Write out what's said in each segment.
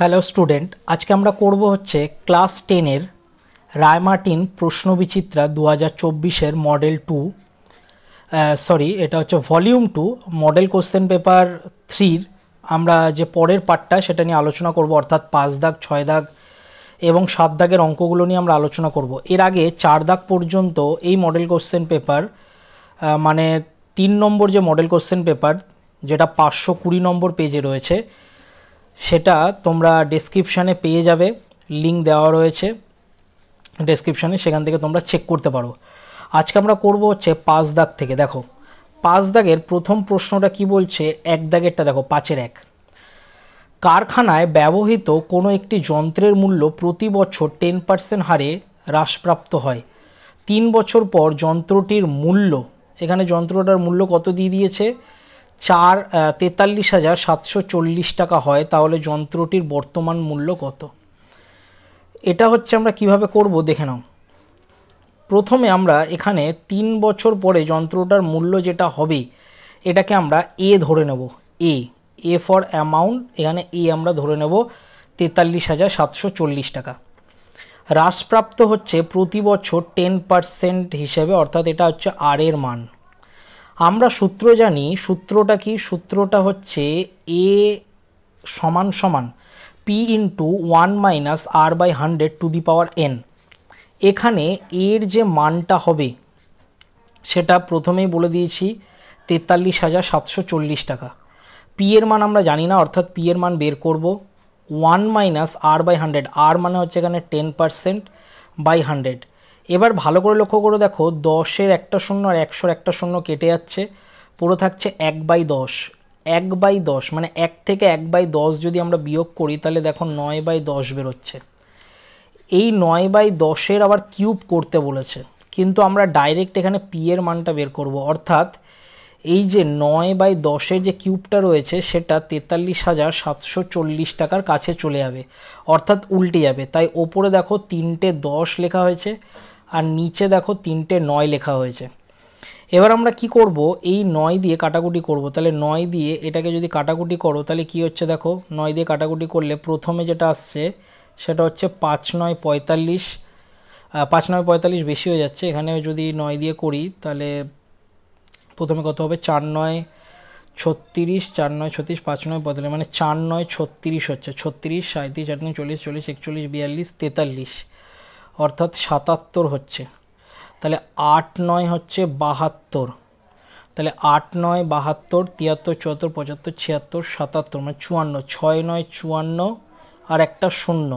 hello student আজকে আমরা করব হচ্ছে ক্লাস টেনের রায়মার্টিন প্রশ্নবিচিত্রা দু হাজার চব্বিশের মডেল টু সরি এটা হচ্ছে volume two model question paper থ্রির আমরা যে পরের পার্টটা সেটা নিয়ে আলোচনা করব অর্থাৎ পাঁচ দাগ ছয় দাগ এবং সাত দাগের অঙ্কগুলো নিয়ে আমরা আলোচনা করব এর আগে চার দাগ পর্যন্ত এই মডেল কোশ্চেন পেপার মানে তিন নম্বর যে মডেল কোশ্চেন পেপার যেটা পাঁচশো কুড়ি নম্বর পেজে রয়েছে সেটা তোমরা ডেসক্রিপশানে পেয়ে যাবে লিঙ্ক দেওয়া রয়েছে ডেসক্রিপশানে সেখান থেকে তোমরা চেক করতে পারো আজকে আমরা করব হচ্ছে পাঁচ দাগ থেকে দেখো পাঁচ দাগের প্রথম প্রশ্নটা কি বলছে এক দাগেরটা দেখো পাঁচের এক কারখানায় ব্যবহৃত কোনো একটি যন্ত্রের মূল্য প্রতি বছর টেন পার্সেন্ট হারে হ্রাসপ্রাপ্ত হয় তিন বছর পর যন্ত্রটির মূল্য এখানে যন্ত্রটার মূল্য কত দিয়ে দিয়েছে চার তেতাল্লিশ হাজার সাতশো চল্লিশ টাকা হয় তাহলে যন্ত্রটির বর্তমান মূল্য কত এটা হচ্ছে আমরা কিভাবে করব দেখে নাও প্রথমে আমরা এখানে তিন বছর পরে যন্ত্রটার মূল্য যেটা হবে এটাকে আমরা এ ধরে নেব এ এ ফর অ্যামাউন্ট এখানে এ আমরা ধরে নেব তেতাল্লিশ হাজার সাতশো চল্লিশ টাকা হ্রাসপ্রাপ্ত হচ্ছে প্রতি বছর টেন পার্সেন্ট হিসেবে অর্থাৎ এটা হচ্ছে আর এর মান আমরা সূত্র জানি সূত্রটা কি সূত্রটা হচ্ছে এ সমান সমান P into one minus R by hundred to the power N এখানে এর যে মানটা হবে সেটা প্রথমেই বলে দিয়েছি তেতাল্লিশ হাজার সাতশো চল্লিশ টাকা পি এর মান আমরা জানি না অর্থাৎ পি এর মান বের করব one minus R by hundred R মানে হচ্ছে এখানে টেন পারসেন্ট বাই হান্ড্রেড এবার ভালো করে লক্ষ্য করে দেখো দশের একটা শূন্য আর একশোর একটা শূন্য কেটে যাচ্ছে পুরো থাকছে এক বাই দশ এক বাই দশ মানে এক থেকে এক বাই দশ যদি আমরা বিয়োগ করি তাহলে দেখো নয় বাই দশ বেরোচ্ছে এই নয় বাই দশের আবার কিউব করতে বলেছে কিন্তু আমরা ডাইরেক্ট এখানে পি এর মানটা বের করব অর্থাৎ এই যে নয় বাই দশের যে কিউবটা রয়েছে সেটা তেতাল্লিশ হাজার সাতশো চল্লিশ টাকার কাছে চলে যাবে অর্থাৎ উল্টে যাবে তাই ওপরে দেখো তিনটে দশ লেখা হয়েছে আর নিচে দেখো তিনটে নয় লেখা হয়েছে এবার আমরা কি করব এই নয় দিয়ে কাটাকুটি করব তাহলে নয় দিয়ে এটাকে যদি কাটাকুটি করো তাহলে কি হচ্ছে দেখো নয় দিয়ে কাটাকুটি করলে প্রথমে যেটা আসছে সেটা হচ্ছে পাঁচ নয় পঁয়তাল্লিশ পাঁচ নয় পঁয়তাল্লিশ বেশি হয়ে যাচ্ছে এখানে যদি নয় দিয়ে করি তাহলে প্রথমে কত হবে চার নয় ছত্রিশ চার নয় ছত্রিশ পাঁচ নয় পঁয়তাল্লিশ মানে চার নয় ছত্রিশ হচ্ছে ছত্রিশ সাঁত্রিশ আট নয় চল্লিশ চল্লিশ একচল্লিশ বিয়াল্লিশ তেতাল্লিশ অর্থাৎ সাতাত্তর হচ্ছে তাহলে আট নয় হচ্ছে বাহাত্তর তাহলে আট নয় বাহাত্তর তিয়াত্তর চুয়াত্তর পঁচাত্তর ছিয়াত্তর সাতাত্তর মানে চুয়ান্ন ছয় নয় চুয়ান্ন আর একটা শূন্য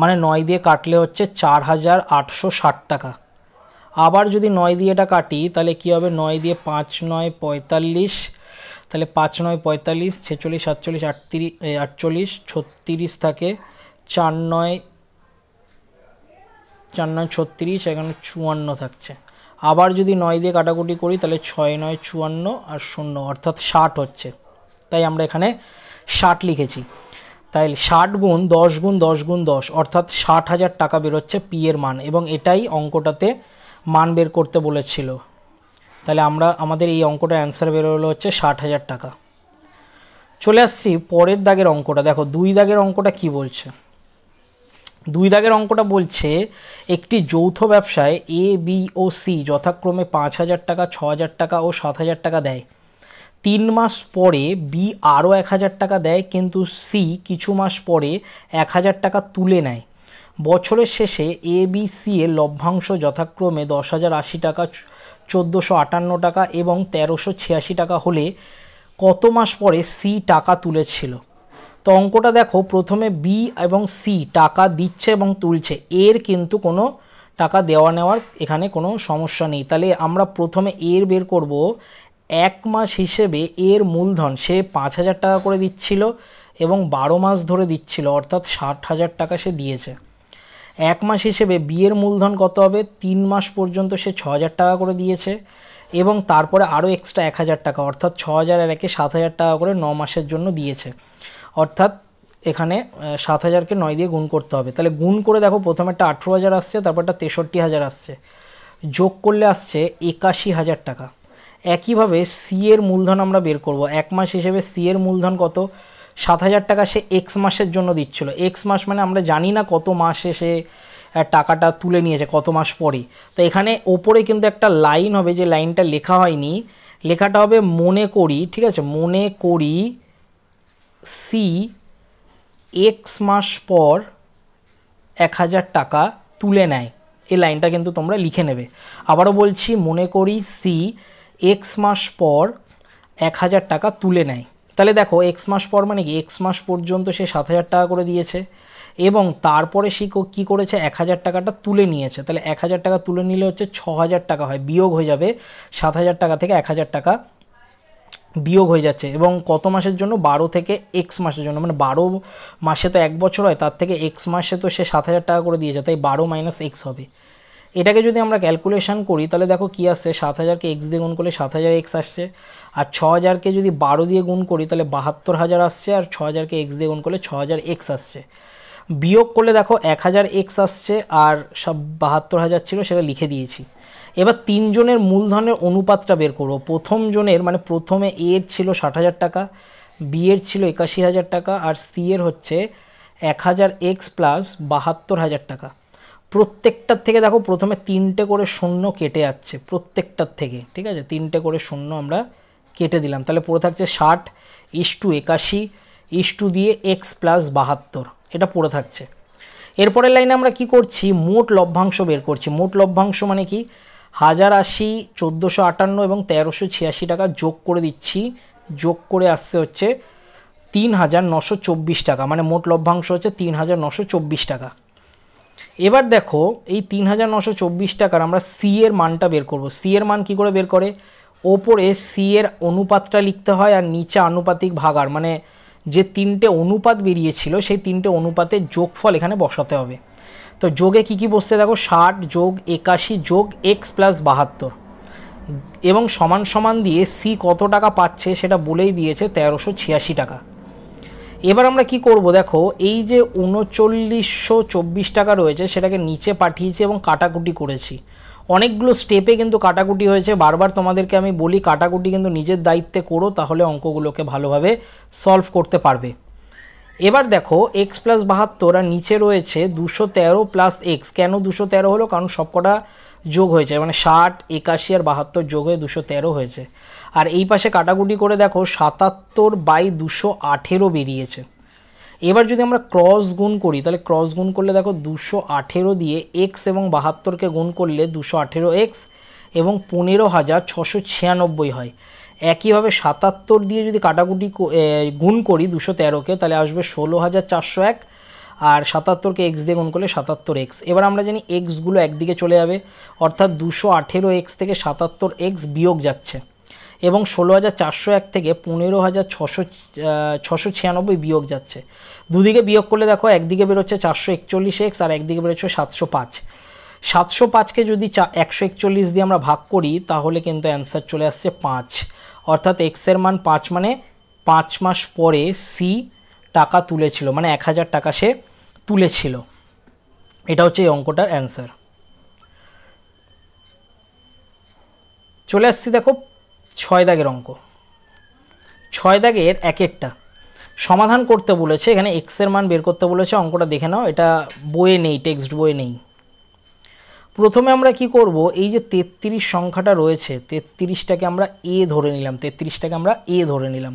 মানে নয় দিয়ে কাটলে হচ্ছে চার হাজার আটশো ষাট টাকা আবার যদি নয় দিয়ে এটা কাটি তাহলে কি হবে নয় দিয়ে পাঁচ নয় পঁয়তাল্লিশ তাহলে পাঁচ নয় পঁয়তাল্লিশ ছেচল্লিশ সাতচল্লিশ আটত্রিশ আটচল্লিশ ছত্রিশ থাকে চার নয় চার নয় ছত্রিশ এখানে চুয়ান্ন থাকছে আবার যদি নয় দিয়ে কাটাকুটি করি তাহলে ছয় নয় চুয়ান্ন আর শূন্য অর্থাৎ ষাট হচ্ছে তাই আমরা এখানে ষাট লিখেছি তাই ষাট গুণ দশ গুণ দশ গুণ দশ অর্থাৎ ষাট হাজার টাকা বেরোচ্ছে পিয়ের মান এবং এটাই অঙ্কটাতে মান বের করতে বলেছিল তাহলে আমরা আমাদের এই অঙ্কটার অ্যান্সার বেরোলো হচ্ছে ষাট হাজার টাকা চলে আসছি পরের দাগের অঙ্কটা দেখো দুই দাগের অঙ্কটা কি বলছে দুই দাগের অঙ্কটা বলছে একটি যৌথ ব্যবসায় এ বি ও সি যথাক্রমে পাঁচ হাজার টাকা ছ হাজার টাকা ও সাত হাজার টাকা দেয় তিন মাস পরে বি আরও এক হাজার টাকা দেয় কিন্তু সি কিছু মাস পরে এক হাজার টাকা তুলে নেয় বছরের শেষে এ বি সি এর লভ্যাংশ যথাক্রমে দশ হাজার আশি টাকা চোদ্দোশো আটান্ন টাকা এবং তেরোশো ছিয়াশি টাকা হলে কত মাস পরে সি টাকা তুলেছিল তো অঙ্কটা দেখো প্রথমে বি এবং সি টাকা দিচ্ছে এবং তুলছে এর কিন্তু কোনো টাকা দেওয়া নেওয়ার এখানে কোনো সমস্যা নেই তাহলে আমরা প্রথমে এর বের করব এক মাস হিসেবে এর মূলধন সে পাঁচ হাজার টাকা করে দিচ্ছিল এবং বারো মাস ধরে দিচ্ছিল অর্থাৎ ষাট হাজার টাকা সে দিয়েছে এক মাস হিসেবে বিয়ের মূলধন কত হবে তিন মাস পর্যন্ত সে ছ হাজার টাকা করে দিয়েছে এবং তারপরে আরও এক্সট্রা এক হাজার টাকা অর্থাৎ ছ হাজার আর একে সাত হাজার টাকা করে ন মাসের জন্য দিয়েছে অর্থাৎ এখানে সাত হাজারকে নয় দিয়ে গুণ করতে হবে তাহলে গুণ করে দেখো প্রথমে একটা আঠেরো হাজার আসছে তারপর একটা তেষট্টি হাজার আসছে যোগ করলে আসছে একাশি হাজার টাকা একইভাবে সি এর মূলধন আমরা বের করব এক মাস হিসেবে সি এর মূলধন কত সাত হাজার টাকা সে এক্স মাসের জন্য দিচ্ছিল এক্স মাস মানে আমরা জানি না কত মাসে সে টাকাটা তুলে নিয়েছে কত মাস পরে তো এখানে ওপরে কিন্তু একটা লাইন হবে যে লাইনটা লেখা হয়নি লেখাটা হবে মনে করি ঠিক আছে মনে করি সি এক্স মাস পর এক হাজার টাকা তুলে নেয় এই লাইনটা কিন্তু তোমরা লিখে নেবে আবারও বলছি মনে করি সি এক্স মাস পর এক হাজার টাকা তুলে নেয় তাহলে দেখো এক্স মাস পর মানে কি এক্স মাস পর্যন্ত সে সাত হাজার টাকা করে দিয়েছে এবং তারপরে সে কী করেছে এক হাজার টাকাটা তুলে নিয়েছে তাহলে এক হাজার টাকা তুলে নিলে হচ্ছে ছ হাজার টাকা হয় বিয়োগ হয়ে যাবে সাত হাজার টাকা থেকে এক হাজার টাকা বিয়োগ হয়ে যাচ্ছে এবং কত মাসের জন্য বারো থেকে এক্স মাসের জন্য মানে বারো মাসে তো এক বছর হয় তার থেকে এক্স মাসে তো সে সাত হাজার টাকা করে দিয়েছে তাই বারো মাইনাস এক্স হবে এটাকে যদি আমরা ক্যালকুলেশন করি তাহলে দেখো কী আসছে সাত হাজারকে এক্স দিয়ে গুণ করলে সাত হাজার এক্স আসছে আর ছ হাজারকে যদি বারো দিয়ে গুণ করি তাহলে বাহাত্তর হাজার আসছে আর ছ হাজারকে এক্স দিয়ে গুণ করলে ছ হাজার এক্স আসছে বিয়োগ করলে দেখো এক হাজার এক্স আসছে আর সব বাহাত্তর হাজার ছিল সেটা লিখে দিয়েছি এবার তিনজনের মূলধনের অনুপাতটা বের করব প্রথম জনের মানে প্রথমে এর ছিল ষাট হাজার টাকা বি এর ছিল একাশি হাজার টাকা আর সি এর হচ্ছে এক হাজার এক্স প্লাস বাহাত্তর হাজার টাকা প্রত্যেকটার থেকে দেখো প্রথমে তিনটে করে শূন্য কেটে যাচ্ছে প্রত্যেকটার থেকে ঠিক আছে তিনটে করে শূন্য আমরা কেটে দিলাম তাহলে পড়ে থাকছে ষাট ইস টু একাশি ইস টু দিয়ে এক্স প্লাস বাহাত্তর এটা পড়ে থাকছে এরপরের লাইনে আমরা কি করছি মোট লভ্যাংশ বের করছি মোট লভ্যাংশ মানে কি হাজার আশি চোদ্দোশো আটান্ন এবং তেরোশো ছিয়াশি টাকা যোগ করে দিচ্ছি যোগ করে আসছে হচ্ছে তিন হাজার নশো চব্বিশ টাকা মানে মোট লভ্যাংশ হচ্ছে তিন হাজার নশো চব্বিশ টাকা এবার দেখো এই তিন হাজার নশো চব্বিশ টাকার আমরা সি এর মানটা বের করব সি এর মান কি করে বের করে ওপরে সি এর অনুপাতটা লিখতে হয় আর নিচে আনুপাতিক ভাগার মানে যে তিনটে অনুপাত বেরিয়েছিল সেই তিনটে অনুপাতের যোগফল এখানে বসাতে হবে তো যোগে কি কি বসতে দেখো ষাট যোগ একাশি যোগ এক্স প্লাস বাহাত্তর এবং সমান সমান দিয়ে সি কত টাকা পাচ্ছে সেটা বলেই দিয়েছে তেরোশো ছিয়াশি টাকা এবার আমরা কি করব দেখো এই যে উনচল্লিশশো চব্বিশ টাকা রয়েছে সেটাকে নিচে পাঠিয়েছি এবং কাটাকুটি করেছি অনেকগুলো স্টেপে কিন্তু কাটাকুটি হয়েছে বারবার তোমাদেরকে আমি বলি কাটাকুটি কিন্তু নিজের দায়িত্বে করো তাহলে অঙ্কগুলোকে ভালোভাবে সলভ করতে পারবে এবার দেখো এক্স প্লাস বাহাত্তর আর নিচে রয়েছে দুশো তেরো প্লাস এক্স কেন দুশো তেরো হলো কারণ সবকটা যোগ হয়েছে মানে ষাট একাশি আর বাহাত্তর যোগ হয়ে দুশো তেরো হয়েছে আর এই পাশে কাটাকুটি করে দেখো সাতাত্তর বাই দুশো আঠেরো বেরিয়েছে এবার যদি আমরা ক্রস গুণ করি তাহলে ক্রস গুণ করলে দেখো দুশো আঠেরো দিয়ে এক্স এবং বাহাত্তরকে গুণ করলে দুশো আঠেরো এক্স এবং পনেরো হাজার ছশো ছিয়ানব্বই হয় একইভাবে সাতাত্তর দিয়ে যদি কাটাকুটি গুণ করি দুশো তেরোকে তাহলে আসবে ষোলো হাজার চারশো এক আর সাতাত্তরকে এক্স দিয়ে গুণ করলে সাতাত্তর এক্স এবার আমরা জানি এক্সগুলো একদিকে চলে যাবে অর্থাৎ দুশো আঠেরো এক্স থেকে সাতাত্তর এক্স বিয়োগ যাচ্ছে এবং ষোলো হাজার চারশো এক থেকে পনেরো হাজার ছশো ছশো ছিয়ানব্বই বিয়োগ যাচ্ছে দুদিকে বিয়োগ করলে দেখো একদিকে বেরোচ্ছে চারশো একচল্লিশ এক্স আর একদিকে বেরোচ্ছে সাতশো পাঁচ সাতশো পাঁচকে যদি চা একশো একচল্লিশ দিয়ে আমরা ভাগ করি তাহলে কিন্তু অ্যান্সার চলে আসছে পাঁচ অর্থাৎ এক্সের মান পাঁচ মানে পাঁচ মাস পরে সি টাকা তুলেছিল মানে এক হাজার টাকা সে তুলেছিল এটা হচ্ছে এই অঙ্কটার অ্যান্সার চলে আসছি দেখো ছয় দাগের অঙ্ক ছয় দাগের এক একটা সমাধান করতে বলেছে এখানে এক্সের মান বের করতে বলেছে অঙ্কটা দেখে নাও এটা বইয়ে নেই টেক্সট বইয়ে নেই প্রথমে আমরা কি করব এই যে তেত্রিশ সংখ্যাটা রয়েছে তেত্রিশটাকে আমরা এ ধরে নিলাম তেত্রিশটাকে আমরা এ ধরে নিলাম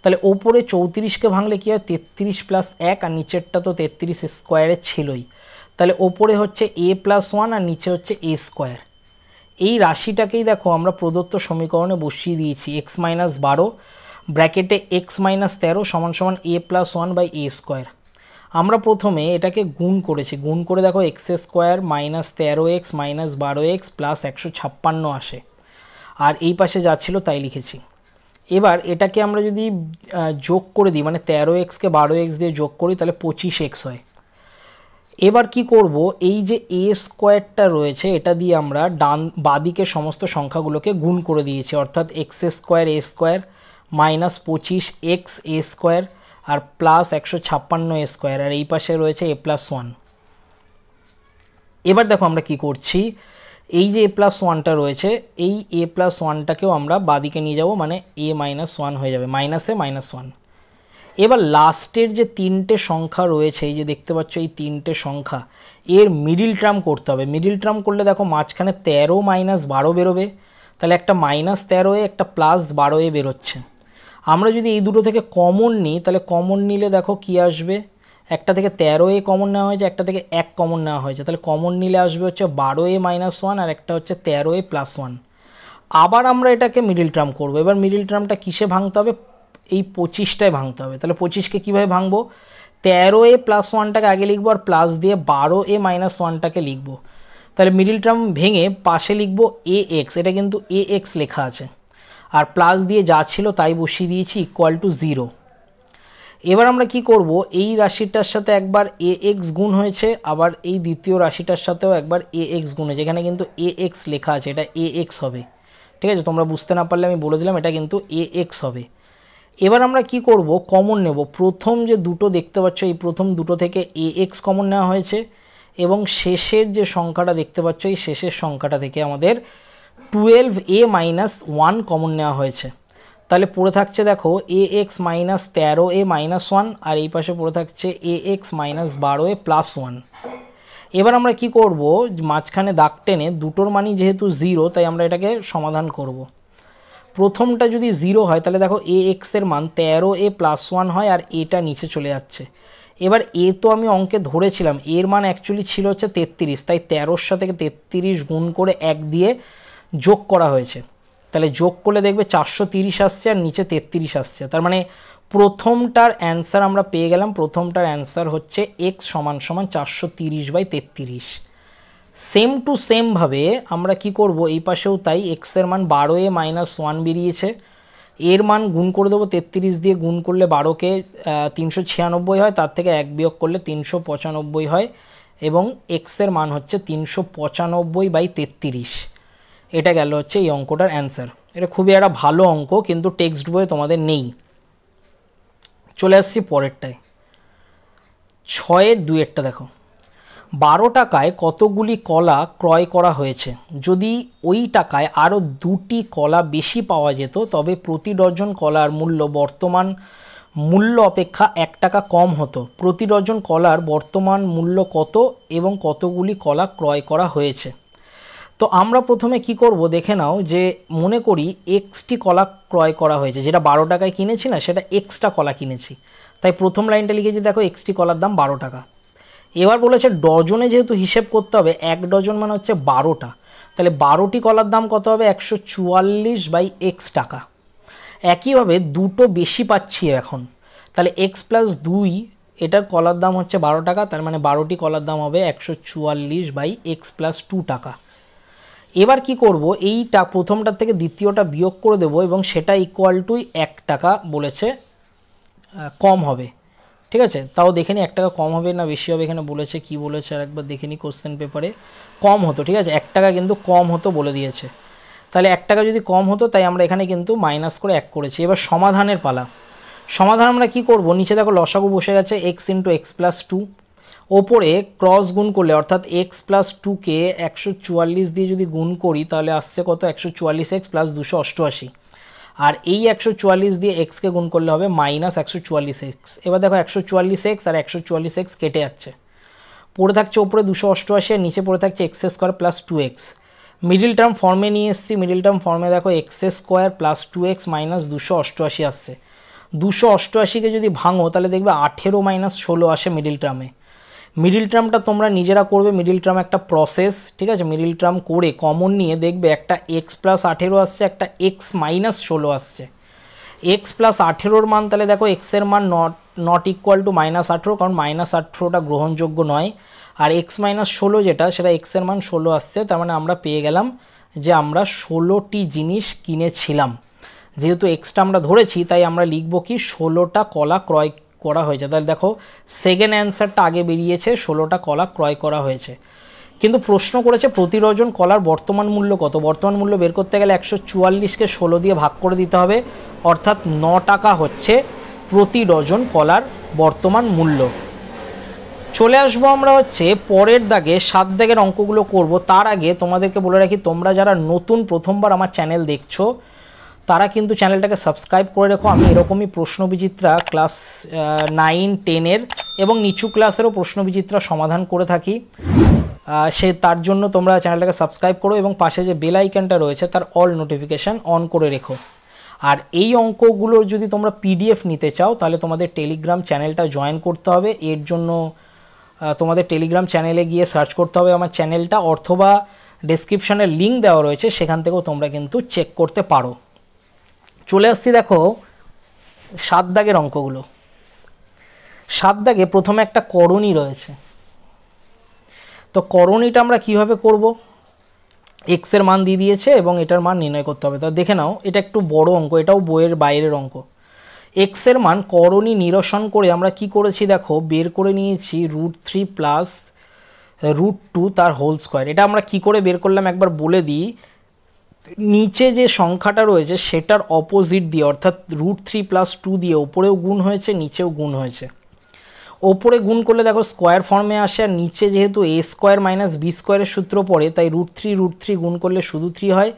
তাহলে ওপরে চৌত্রিশকে ভাঙলে কী হয় তেত্রিশ প্লাস এক আর নিচেরটা তো তেত্রিশ স্কোয়ারে ছিলই তাহলে ওপরে হচ্ছে এ প্লাস ওয়ান আর নিচে হচ্ছে এ স্কোয়ার এই রাশিটাকেই দেখো আমরা প্রদত্ত সমীকরণে বসিয়ে দিয়েছি এক্স মাইনাস বারো ব্র্যাকেটে এক্স মাইনাস তেরো সমান সমান A plus one by A square আমরা প্রথমে এটাকে গুণ করেছি গুণ করে দেখো এক্স স্কোয়ার মাইনাস তেরো এক্স মাইনাস বারো এক্স প্লাস একশো ছাপ্পান্ন আসে আর এই পাশে যাচ্ছিল তাই লিখেছি এবার এটাকে আমরা যদি যোগ করে দিই মানে তেরো এক্সকে বারো এক্স দিয়ে যোগ করি তাহলে পঁচিশ এক্স হয় এবার কি করব এই যে এ স্কোয়ারটা রয়েছে এটা দিয়ে আমরা ডান বাদিকে সমস্ত সংখ্যাগুলোকে গুণ করে দিয়েছি অর্থাৎ X square A square minus পঁচিশ এক্স এ স্কোয়ার আর প্লাস একশো ছাপ্পান্ন এ স্কোয়ার আর এই পাশে রয়েছে এ প্লাস ওয়ান এবার দেখো আমরা কি করছি এই যে এ প্লাস ওয়ানটা রয়েছে এই এ প্লাস ওয়ানটাকেও আমরা বাদিকে নিয়ে যাব মানে এ মাইনাস ওয়ান হয়ে যাবে মাইনাসে মাইনাস ওয়ান এবার লাস্টের যে তিনটে সংখ্যা রয়েছে এই যে দেখতে পাচ্ছ এই তিনটে সংখ্যা এর মিডিল টার্ম করতে হবে মিডিল টার্ম করলে দেখো মাঝখানে তেরো মাইনাস বারো বেরোবে তাহলে একটা মাইনাস তেরোয় একটা প্লাস বারোয় বেরোচ্ছে আমরা যদি এই দুটো থেকে কমন নিই তাহলে কমন নিলে দেখো কি আসবে একটা থেকে তেরো এ কমন নেওয়া হয়েছে একটা থেকে এক কমন নেওয়া হয়েছে তাহলে কমন নিলে আসবে হচ্ছে বারো এ মাইনাস ওয়ান আর একটা হচ্ছে তেরো এ প্লাস ওয়ান আবার আমরা এটাকে মিডিল টার্ম করব এবার মিডিল টার্মটা কিসে ভাঙতে হবে এই পঁচিশটায় ভাঙতে হবে তাহলে পঁচিশকে কীভাবে ভাঙবো তেরো এ প্লাস ওয়ানটাকে আগে লিখবো আর প্লাস দিয়ে বারো এ মাইনাস ওয়ানটাকে লিখবো তাহলে মিডিল টার্ম ভেঙে পাশে লিখবো এ এক্স এটা কিন্তু এ এক্স লেখা আছে আর প্লাস দিয়ে যা ছিল তাই বসিয়ে দিয়েছি ইকুয়াল টু জিরো এবার আমরা কি করব এই রাশিটার সাথে একবার এ এক্স গুণ হয়েছে আবার এই দ্বিতীয় রাশিটার সাথেও একবার এ এক্স গুণ হয়েছে এখানে কিন্তু এ এক্স লেখা আছে এটা এ এক্স হবে ঠিক আছে তোমরা বুঝতে না পারলে আমি বলে দিলাম এটা কিন্তু এ এক্স হবে এবার আমরা কি করব কমন নেব প্রথম যে দুটো দেখতে পাচ্ছ এই প্রথম দুটো থেকে এ এক্স কমন নেওয়া হয়েছে এবং শেষের যে সংখ্যাটা দেখতে পাচ্ছ এই শেষের সংখ্যাটা থেকে আমাদের twelve A minus one common নেওয়া হয়েছে তাহলে পড়ে থাকছে দেখো এ এক্স মাইনাস তেরো এ মাইনাস ওয়ান আর এই পাশে পড়ে থাকছে এ এক্স মাইনাস বারো এ প্লাস ওয়ান এবার আমরা কি করব মাঝখানে দাগ টেনে দুটোর মানই যেহেতু জিরো তাই আমরা এটাকে সমাধান করবো প্রথমটা যদি জিরো হয় তাহলে দেখো এ এক্সের মান তেরো এ প্লাস ওয়ান হয় আর এটা নিচে চলে যাচ্ছে এবার এ তো আমি অঙ্কে ধরেছিলাম এর মান অ্যাকচুয়ালি ছিল হচ্ছে তেত্রিশ তাই তেরোর সাথে তেত্রিশ গুণ করে এক দিয়ে যোগ করা হয়েছে তাহলে যোগ করলে দেখবে চারশো তিরিশ আসছে আর নিচে তেত্রিশ আসছে তার মানে প্রথমটার অ্যান্সার আমরা পেয়ে গেলাম প্রথমটার অ্যান্সার হচ্ছে এক্স সমান সমান চারশো তিরিশ বাই তেত্রিশ সেম টু সেমভাবে আমরা কি করব এই পাশেও তাই এক্সের মান বারো এ মাইনাস ওয়ান বেরিয়েছে এর মান গুণ করে দেবো তেত্রিশ দিয়ে গুণ করলে বারোকে তিনশো ছিয়ানব্বই হয় তার থেকে এক বিয়োগ করলে তিনশো পঁচানব্বই হয় এবং এক্সের মান হচ্ছে তিনশো পঁচানব্বই বাই তেত্রিশ এটা গেল হচ্ছে এই অঙ্কটার অ্যান্সার এটা খুবই একটা ভালো অঙ্ক কিন্তু টেক্সট বইয়ে তোমাদের নেই চলে আসছি পরেরটায় ছয়ের দুয়েরটা দেখো বারো টাকায় কতগুলি কলা ক্রয় করা হয়েছে যদি ওই টাকায় আরও দুটি কলা বেশি পাওয়া যেত তবে প্রতি ডজন কলার মূল্য বর্তমান মূল্য অপেক্ষা এক টাকা কম হতো প্রতি ডজন কলার বর্তমান মূল্য কত এবং কতগুলি কলা ক্রয় করা হয়েছে তো আমরা প্রথমে কি করব দেখে নাও যে মনে করি এক্সটি কলা ক্রয় করা হয়েছে যেটা বারো টাকায় কিনেছি না সেটা এক্সট্রা কলা কিনেছি তাই প্রথম লাইনটা লিখেছি দেখো এক্সটি কলার দাম বারো টাকা এবার বলেছে ডজনে যেহেতু হিসেব করতে হবে এক ডজন মানে হচ্ছে বারোটা তাহলে বারোটি কলার দাম কত হবে একশো চুয়াল্লিশ বাই এক্স টাকা একইভাবে দুটো বেশি পাচ্ছি এখন তাহলে এক্স প্লাস দুই এটা কলার দাম হচ্ছে বারো টাকা তার মানে বারোটি কলার দাম হবে একশো চুয়াল্লিশ বাই এক্স প্লাস টু টাকা এবার কি করব এইটা প্রথমটার থেকে দ্বিতীয়টা বিয়োগ করে দেব এবং সেটা ইকুয়াল টুই এক টাকা বলেছে কম হবে ঠিক আছে তাও দেখে নিই এক টাকা কম হবে না বেশি হবে এখানে বলেছে কি বলেছে আর একবার দেখে নিই কোশ্চেন পেপারে কম হতো ঠিক আছে এক টাকা কিন্তু কম হতো বলে দিয়েছে তাহলে এক টাকা যদি কম হতো তাই আমরা এখানে কিন্তু মাইনাস করে এক করেছি এবার সমাধানের পালা সমাধান আমরা কি করব নিচে দেখো লসাগু বসে গেছে X into X plus two ওপরে ক্রস গুণ করলে অর্থাৎ এক্স প্লাস টুকে একশো চুয়াল্লিশ দিয়ে যদি গুণ করি তাহলে আসছে কত একশো চুয়াল্লিশ এক্স প্লাস দুশো অষ্টআশি আর এই একশো চুয়াল্লিশ দিয়ে এক্সকে গুণ করলে হবে মাইনাস একশো চুয়াল্লিশ এক্স এবার দেখো একশো চুয়াল্লিশ এক্স আর একশো চুয়াল্লিশ এক্স কেটে যাচ্ছে পড়ে থাকছে ওপরে দুশো অষ্টআশি আর নিচে পড়ে থাকছে X square plus two X middle term ফর্মে নিয়ে এসেছি মিডিল টার্ম ফর্মে দেখো X square plus two X minus দুশো অষ্টআশি আসছে দুশো অষ্টআশিকে যদি ভাঙো তাহলে দেখবে আঠেরো মাইনাস ষোলো আসে মিডিল টার্মে মিডিল টার্মটা তোমরা নিজেরা করবে মিডিল টার্ম একটা প্রসেস ঠিক আছে মিডিল টার্ম করে কমন নিয়ে দেখবে একটা এক্স প্লাস আঠেরো আসছে একটা এক্স মাইনাস ষোলো আসছে এক্স প্লাস আঠেরোর মান তাহলে দেখো এক্সের মান not not equal to minus আঠেরো কারণ মাইনাস আঠেরোটা গ্রহণযোগ্য নয় আর এক্স মাইনাস ষোলো যেটা সেটা এক্সের মান ষোলো আসছে তার মানে আমরা পেয়ে গেলাম যে আমরা ষোলোটি জিনিস কিনেছিলাম যেহেতু এক্সটা আমরা ধরেছি তাই আমরা লিখব কি ষোলোটা কলা ক্রয় করা হয়েছে তাহলে দেখো সেকেন্ড অ্যান্সারটা আগে বেরিয়েছে ষোলোটা কলা ক্রয় করা হয়েছে কিন্তু প্রশ্ন করেছে প্রতি ডজন কলার বর্তমান মূল্য কত বর্তমান মূল্য বের করতে গেলে একশো চুয়াল্লিশকে ষোলো দিয়ে ভাগ করে দিতে হবে অর্থাৎ ন টাকা হচ্ছে প্রতি ডজন কলার বর্তমান মূল্য চলে আসবো আমরা হচ্ছে পরের দাগে সাত দাগের অঙ্কগুলো করব তার আগে তোমাদেরকে বলে রাখি তোমরা যারা নতুন প্রথমবার আমার চ্যানেল দেখছো তারা কিন্তু চ্যানেলটাকে সাবস্ক্রাইব করে রেখো আমি এরকমই প্রশ্নবিচিত্রা ক্লাস নাইন টেনের এবং নিচু ক্লাসেরও প্রশ্নবিচিত্রা সমাধান করে থাকি সে তার জন্য তোমরা চ্যানেলটাকে সাবস্ক্রাইব করো এবং পাশে যে বেল আইকনটা রয়েছে তার অল নোটিফিকেশান অন করে রেখো আর এই অঙ্কগুলোর যদি তোমরা পিডিএফ নিতে চাও তাহলে তোমাদের টেলিগ্রাম চ্যানেলটা জয়েন করতে হবে এর জন্য তোমাদের টেলিগ্রাম চ্যানেলে গিয়ে সার্চ করতে হবে আমার চ্যানেলটা অথবা ডেসক্রিপশানে লিঙ্ক দেওয়া রয়েছে সেখান থেকেও তোমরা কিন্তু চেক করতে পারো চলে আসছি দেখো সাত দাগের অঙ্কগুলো সাত দাগে প্রথমে একটা করণী রয়েছে তো করণীটা আমরা কিভাবে করব এক্সের মান দিয়ে দিয়েছে এবং এটার মান নির্ণয় করতে হবে তো দেখে নাও এটা একটু বড় অঙ্ক এটাও বইয়ের বাইরের অঙ্ক এক্সের মান করণী নিরসন করে আমরা কি করেছি দেখো বের করে নিয়েছি root three plus root two তার হোল স্কোয়ার এটা আমরা কি করে বের করলাম একবার বলে দিই নিচে যে সংখ্যাটা রয়েছে সেটার অপোজিট দিয়ে অর্থাৎ রুট থ্রি প্লাস টু দিয়ে ওপরেও গুণ হয়েছে নিচেও গুণ হয়েছে ওপরে গুণ করলে দেখো স্কোয়ার ফর্মে আসে আর নিচে যেহেতু এ স্কোয়ার মাইনাস বি স্কোয়ারের সূত্র পড়ে তাই রুট থ্রি রুট থ্রি গুণ করলে শুধু থ্রি হয়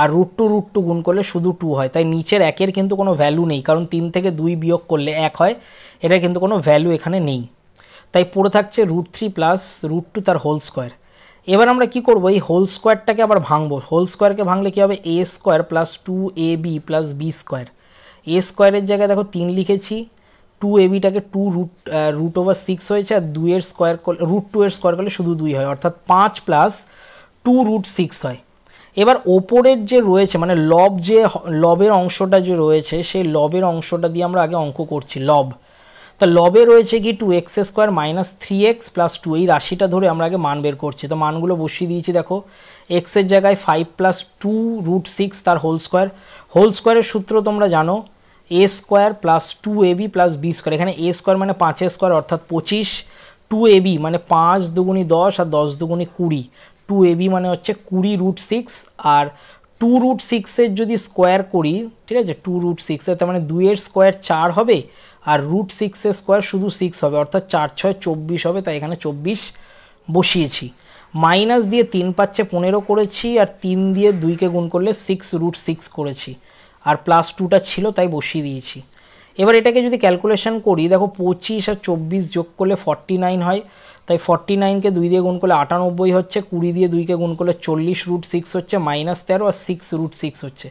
আর রুট টু রুট টু গুণ করলে শুধু টু হয় তাই নিচের একের কিন্তু কোনো ভ্যালু নেই কারণ তিন থেকে দুই বিয়োগ করলে এক হয় এটা কিন্তু কোনো ভ্যালু এখানে নেই তাই পড়ে থাকছে root three plus root two তার হোল স্কোয়ার এবার আমরা কি করব এই হোল স্কোয়ারটাকে আবার ভাঙবো হোল স্কোয়ারকে ভাঙলে কী হবে A square plus two A B plus B square A স্কোয়ারের জায়গায় দেখো তিন লিখেছি টু এবিটাকে two root root over six হয়েছে আর দুইয়ের স্কোয়ার করলে রুট টু এর স্কোয়ার করলে শুধু দুই হয় অর্থাৎ পাঁচ প্লাস টু রুট সিক্স হয় এবার ওপরের যে রয়েছে মানে লব যে লবের অংশটা যে রয়েছে সেই লবের অংশটা দিয়ে আমরা আগে অঙ্ক করছি লব তা লবে রয়েছে কি two X square minus three X plus two এই রাশিটা ধরে আমরা আগে মান বের করছি তো মানগুলো বসিয়ে দিয়েছি দেখো এক্সের জায়গায় five plus two root six তার হোল স্কোয়ার হোল স্কোয়ারের সূত্র তোমরা জানো A square plus two A B plus B square এখানে এ স্কোয়ার মানে পাঁচ স্কোয়ার অর্থাৎ পঁচিশ টু এ বি মানে পাঁচ দুগুনি দশ আর দশ দুগুনি কুড়ি টু এ বি মানে হচ্ছে কুড়ি রুট সিক্স আর টু রুট সিক্সের যদি স্কোয়ার করি ঠিক আছে টু রুট সিক্সের তার মানে দুইয়ের স্কোয়ার চার হবে আর রুট সিক্সের স্কোয়ার শুধু সিক্স হবে অর্থাৎ চার ছয় চব্বিশ হবে তাই এখানে চব্বিশ বসিয়েছি মাইনাস দিয়ে তিন পাচ্ছে পনেরো করেছি আর তিন দিয়ে দুইকে গুণ করলে সিক্স রুট সিক্স করেছি আর প্লাস টুটা ছিল তাই বসিয়ে দিয়েছি এবার এটাকে যদি ক্যালকুলেশন করি দেখো পঁচিশ আর চব্বিশ যোগ করলে ফর্টি নাইন হয় তাই ফর্টি নাইনকে দুই দিয়ে গুণ করলে আটানব্বই হচ্ছে কুড়ি দিয়ে দুইকে গুণ করলে চল্লিশ রুট সিক্স হচ্ছে মাইনাস তেরো আর সিক্স রুট সিক্স হচ্ছে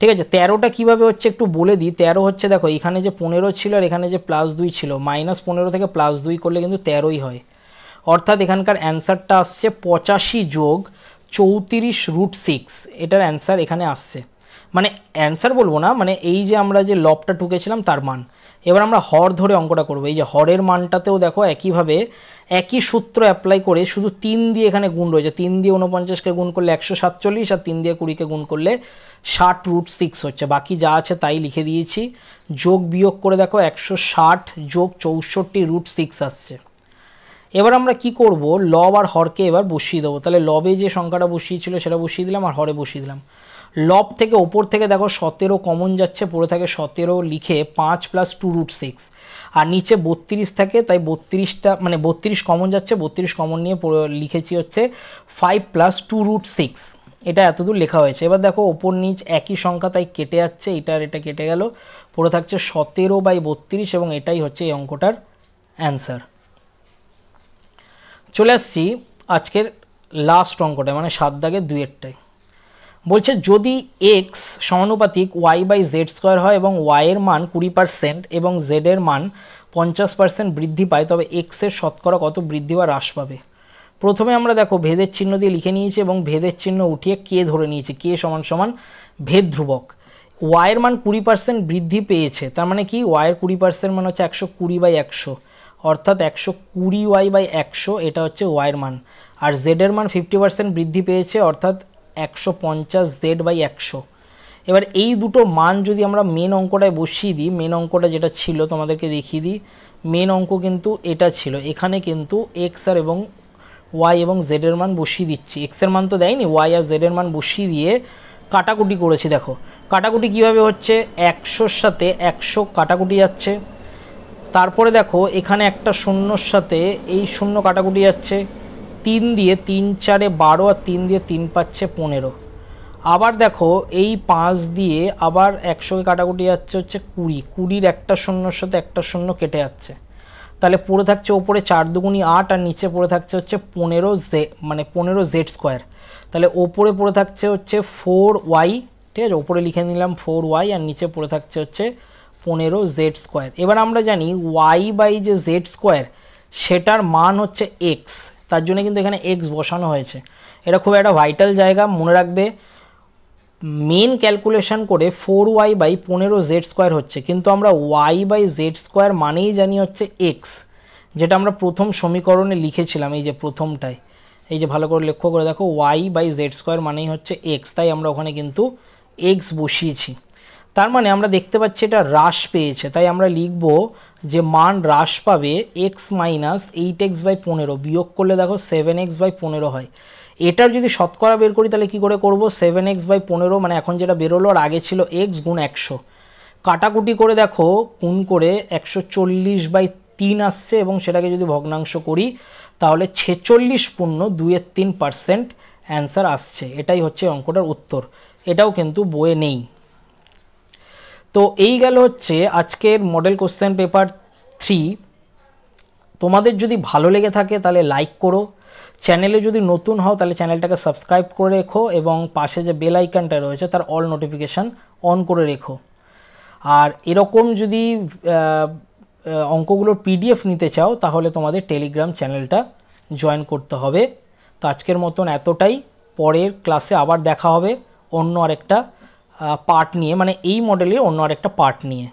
ঠিক আছে তেরোটা কিভাবে হচ্ছে একটু বলে দিই তেরো হচ্ছে দেখো এখানে যে পনেরো ছিল আর এখানে যে প্লাস দুই ছিল মাইনাস পনেরো থেকে প্লাস দুই করলে কিন্তু তেরোই হয় অর্থাৎ এখানকার অ্যান্সারটা আসছে পঁচাশি যোগ চৌত্রিশ রুট সিক্স এটার অ্যান্সার এখানে আসছে মানে অ্যান্সার বলবো না মানে এই যে আমরা যে লবটা ঢুকেছিলাম তার মান এবার আমরা হর ধরে অঙ্কটা করব এই যে হরের মানটাতেও দেখো একইভাবে একই সূত্র অ্যাপ্লাই করে শুধু তিন দিয়ে এখানে গুণ রয়েছে তিন দিয়ে উনপঞ্চাশকে গুণ করলে একশো সাতচল্লিশ আর তিন দিয়ে কুড়িকে গুণ করলে ষাট রুট সিক্স হচ্ছে বাকি যা আছে তাই লিখে দিয়েছি যোগ বিয়োগ করে দেখো একশো ষাট যোগ চৌষট্টি রুট সিক্স আসছে এবার আমরা কি করব লব আর হরকে এবার বসিয়ে দেবো তাহলে লবে যে সংখ্যাটা বসিয়েছিল সেটা বসিয়ে দিলাম আর হরে বসিয়ে দিলাম লব থেকে ওপর থেকে দেখো সতেরো কমন যাচ্ছে পড়ে থাকে সতেরো লিখে পাঁচ প্লাস টু রুট সিক্স আর নিচে বত্রিশ থাকে তাই বত্রিশটা মানে বত্রিশ কমন যাচ্ছে বত্রিশ কমন নিয়ে পড়ে লিখেছি হচ্ছে five plus two root six এটা এতদূর লেখা হয়েছে এবার দেখো ওপর নিচ একই সংখ্যা তাই কেটে যাচ্ছে এটার এটা কেটে গেল পড়ে থাকছে সতেরো বাই বত্রিশ এবং এটাই হচ্ছে এই অঙ্কটার অ্যান্সার চলে আসছি আজকের লাস্ট অঙ্কটা মানে সাত দাগের দুয়েরটায় বলছে যদি এক্স সমানুপাতিক ওয়াই বাই জেড স্কোয়ার হয় এবং ওয়াইয়ের মান কুড়ি পার্সেন্ট এবং জেডের মান পঞ্চাশ পার্সেন্ট বৃদ্ধি পায় তবে এক্সের শতকরা কত বৃদ্ধি বা হ্রাস পাবে প্রথমে আমরা দেখো ভেদের চিহ্ন দিয়ে লিখে নিয়েছি এবং ভেদের চিহ্ন উঠিয়ে কে ধরে নিয়েছে কে সমান সমান ভেদ ধ্রুবক ওয়াইয়ের মান কুড়ি পার্সেন্ট বৃদ্ধি পেয়েছে তার মানে কি ওয়াইয়ের কুড়ি পার্সেন্ট মানে হচ্ছে একশো কুড়ি বাই একশো অর্থাৎ একশো কুড়ি ওয়াই বাই একশো এটা হচ্ছে ওয়াইয়ের মান আর জেডের মান ফিফটি পার্সেন্ট বৃদ্ধি পেয়েছে অর্থাৎ একশো পঞ্চাশ জেড বাই একশো এবার এই দুটো মান যদি আমরা মেন অঙ্কটায় বসিয়ে দিই মেন অঙ্কটা যেটা ছিল তোমাদেরকে দেখিয়ে দিই মেন অঙ্ক কিন্তু এটা ছিল এখানে কিন্তু এক্স আর এবং ওয়াই এবং জেডের মান বসিয়ে দিচ্ছি এক্সের মান তো দেয়নি ওয়াই আর জেডের মান বসিয়ে দিয়ে কাটাকুটি করেছি দেখো কাটাকুটি কিভাবে হচ্ছে একশোর সাথে একশো কাটাকুটি যাচ্ছে তারপরে দেখো এখানে একটা শূন্যর সাথে এই শূন্য কাটাকুটি যাচ্ছে তিন দিয়ে তিন চারে বারো আর তিন দিয়ে তিন পাচ্ছে পনেরো আবার দেখো এই পাঁচ দিয়ে আবার একশোকে কাটাকুটি যাচ্ছে হচ্ছে কুড়ি কুড়ির একটা শূন্যর সাথে একটা শূন্য কেটে যাচ্ছে তাহলে পড়ে থাকছে ওপরে চার দুগুণি আট আর নিচে পড়ে থাকছে হচ্ছে পনেরো জে মানে পনেরো জেড স্কোয়ার তাহলে ওপরে পড়ে থাকছে হচ্ছে ফোর ওয়াই ঠিক আছে ওপরে লিখে নিলাম ফোর ওয়াই আর নিচে পড়ে থাকছে হচ্ছে পনেরো জেড স্কোয়ার এবার আমরা জানি ওয়াই বাই যে জেড স্কোয়ার সেটার মান হচ্ছে এক্স তার জন্য কিন্তু এখানে এক্স বসানো হয়েছে এটা খুব একটা ভাইটাল জায়গা মনে রাখবে মেন ক্যালকুলেশন করে ফোর ওয়াই বাই পনেরো জেড স্কোয়ার হচ্ছে কিন্তু আমরা ওয়াই বাই জেড স্কোয়ার মানেই জানি হচ্ছে এক্স যেটা আমরা প্রথম সমীকরণে লিখেছিলাম এই যে প্রথমটায় এই যে ভালো করে লক্ষ্য করে দেখো ওয়াই বাই জেড স্কোয়ার মানেই হচ্ছে এক্স তাই আমরা ওখানে কিন্তু এক্স বসিয়েছি তার মানে আমরা দেখতে পাচ্ছি এটা হ্রাস পেয়েছে তাই আমরা লিখব যে মান হ্রাস পাবে X minus eight X by পনেরো বিয়োগ করলে দেখো সেভেন এক্স বাই পনেরো হয় এটার যদি শতকরা বের করি তাহলে কি করে করব সেভেন এক্স বাই পনেরো মানে এখন যেটা বেরোলো আর আগে ছিল এক্স গুণ একশো কাটাকুটি করে দেখো কোন করে একশো চল্লিশ বাই তিন আসছে এবং সেটাকে যদি ভগ্নাংশ করি তাহলে ছেচল্লিশ পূর্ণ দুয়ের তিন পার্সেন্ট অ্যান্সার আসছে এটাই হচ্ছে অঙ্কটার উত্তর এটাও কিন্তু বইয়ে নেই তো এই গেল হচ্ছে আজকের মডেল কোশ্চেন পেপার থ্রি তোমাদের যদি ভালো লেগে থাকে তাহলে লাইক করো চ্যানেলে যদি নতুন হও তাহলে চ্যানেলটাকে সাবস্ক্রাইব করে রেখো এবং পাশে যে বেল আইকনটা রয়েছে তার অল নোটিফিকেশান অন করে রেখো আর এরকম যদি অঙ্কগুলোর পিডিএফ নিতে চাও তাহলে তোমাদের টেলিগ্রাম চ্যানেলটা জয়েন করতে হবে তো আজকের মতন এতটাই পরের ক্লাসে আবার দেখা হবে অন্য আরেকটা পার্ট নিয়ে মানে এই মডেলের অন্য আরেকটা পার্ট নিয়ে